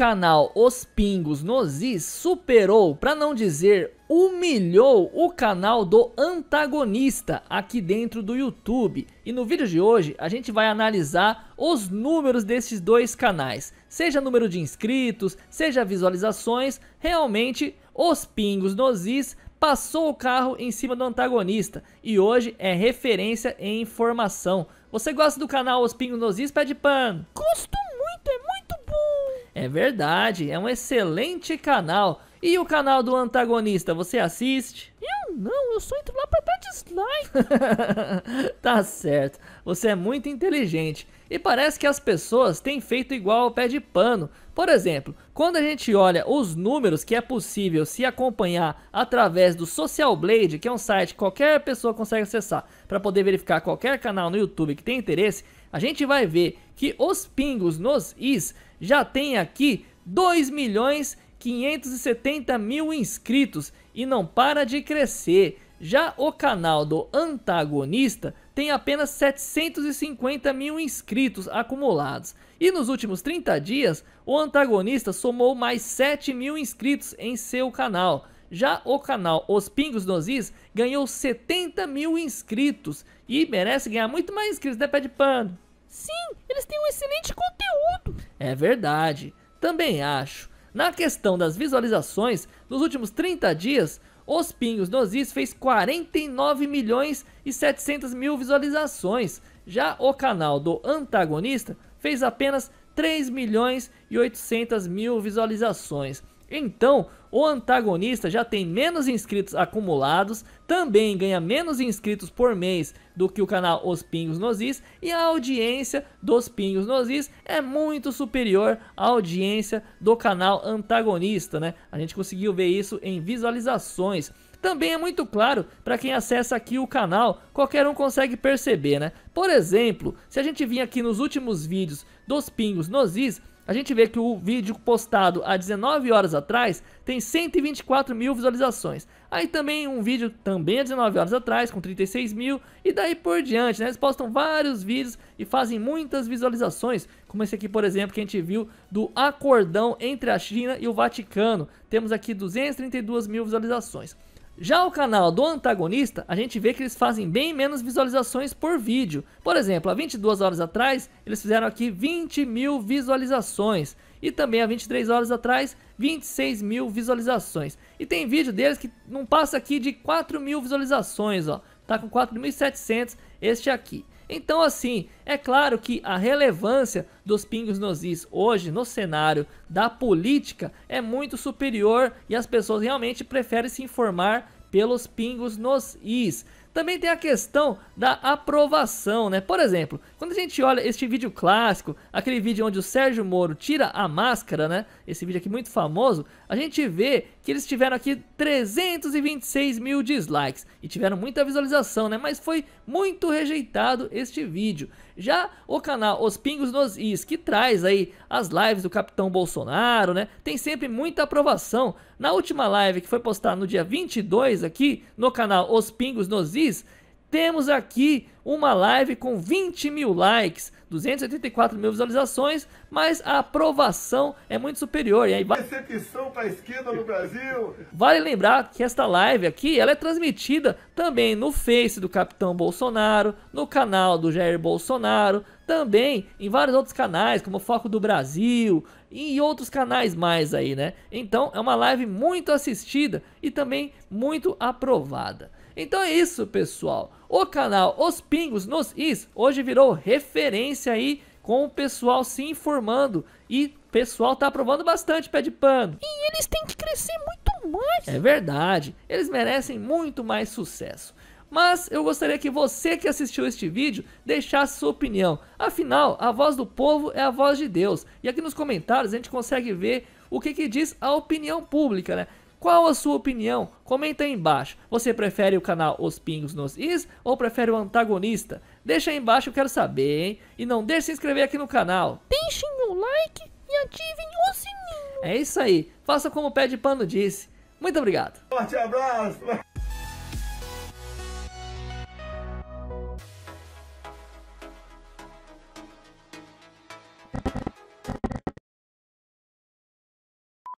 canal Os Pingos Nozis superou, para não dizer humilhou, o canal do antagonista aqui dentro do YouTube. E no vídeo de hoje a gente vai analisar os números desses dois canais, seja número de inscritos, seja visualizações, realmente Os Pingos Nozis passou o carro em cima do antagonista e hoje é referência em informação. Você gosta do canal Os Pingos Nozis? Pede pan. Costumo! É verdade, é um excelente canal. E o canal do antagonista, você assiste? Eu não, eu só entro lá pra dar dislike. tá certo, você é muito inteligente. E parece que as pessoas têm feito igual ao pé de pano. Por exemplo, quando a gente olha os números que é possível se acompanhar através do Social Blade, que é um site que qualquer pessoa consegue acessar para poder verificar qualquer canal no YouTube que tem interesse, a gente vai ver que os pingos nos is já tem aqui 2 milhões 570 mil inscritos e não para de crescer. Já o canal do antagonista tem apenas 750 mil inscritos acumulados. E nos últimos 30 dias, o antagonista somou mais 7 mil inscritos em seu canal. Já o canal Os Pingos nos ganhou 70 mil inscritos e merece ganhar muito mais inscritos, né, Pé de Pano? Sim, eles têm um excelente conteúdo. É verdade, também acho. Na questão das visualizações, nos últimos 30 dias, Os Pingos nos Is fez 49 milhões e 700 mil visualizações. Já o canal do Antagonista fez apenas 3 milhões e 800 mil visualizações. Então, o antagonista já tem menos inscritos acumulados, também ganha menos inscritos por mês do que o canal Os Pingos Nozis e a audiência dos Pingos Nozis é muito superior à audiência do canal antagonista, né? A gente conseguiu ver isso em visualizações. Também é muito claro para quem acessa aqui o canal, qualquer um consegue perceber, né? Por exemplo, se a gente vir aqui nos últimos vídeos dos Pingos Nozis, a gente vê que o vídeo postado há 19 horas atrás tem 124 mil visualizações. Aí também um vídeo também há 19 horas atrás com 36 mil e daí por diante, né? Eles postam vários vídeos e fazem muitas visualizações, como esse aqui, por exemplo, que a gente viu do acordão entre a China e o Vaticano. Temos aqui 232 mil visualizações. Já o canal do antagonista, a gente vê que eles fazem bem menos visualizações por vídeo. Por exemplo, há 22 horas atrás, eles fizeram aqui 20 mil visualizações. E também há 23 horas atrás, 26 mil visualizações. E tem vídeo deles que não passa aqui de 4 mil visualizações, ó. Tá com 4.700 este aqui. Então, assim, é claro que a relevância dos pingos nos is hoje no cenário da política é muito superior e as pessoas realmente preferem se informar pelos pingos nos is. Também tem a questão da aprovação, né? Por exemplo, quando a gente olha este vídeo clássico, aquele vídeo onde o Sérgio Moro tira a máscara, né? Esse vídeo aqui muito famoso, a gente vê que eles tiveram aqui 326 mil dislikes e tiveram muita visualização, né? Mas foi muito rejeitado este vídeo. Já o canal Os Pingos nos Is, que traz aí as lives do Capitão Bolsonaro, né? Tem sempre muita aprovação. Na última live que foi postada no dia 22 aqui no canal Os Pingos nos Is, temos aqui uma live com 20 mil likes, 284 mil visualizações, mas a aprovação é muito superior. E aí Decepção para a esquerda no Brasil! Vale lembrar que esta live aqui ela é transmitida também no Face do Capitão Bolsonaro, no canal do Jair Bolsonaro, também em vários outros canais, como Foco do Brasil e outros canais mais aí, né? Então é uma live muito assistida e também muito aprovada. Então é isso, pessoal. O canal Os Pingos nos Is hoje virou referência aí com o pessoal se informando e o pessoal tá aprovando bastante pé de pano. E eles têm que crescer muito mais. É verdade, eles merecem muito mais sucesso. Mas eu gostaria que você que assistiu este vídeo deixasse sua opinião. Afinal, a voz do povo é a voz de Deus. E aqui nos comentários a gente consegue ver o que, que diz a opinião pública, né? Qual a sua opinião? Comenta aí embaixo. Você prefere o canal Os Pingos nos Is ou prefere o antagonista? Deixa aí embaixo, eu quero saber, hein? E não deixe de se inscrever aqui no canal. Deixem o like e ativem o sininho. É isso aí. Faça como o pé de pano disse. Muito obrigado. Forte abraço.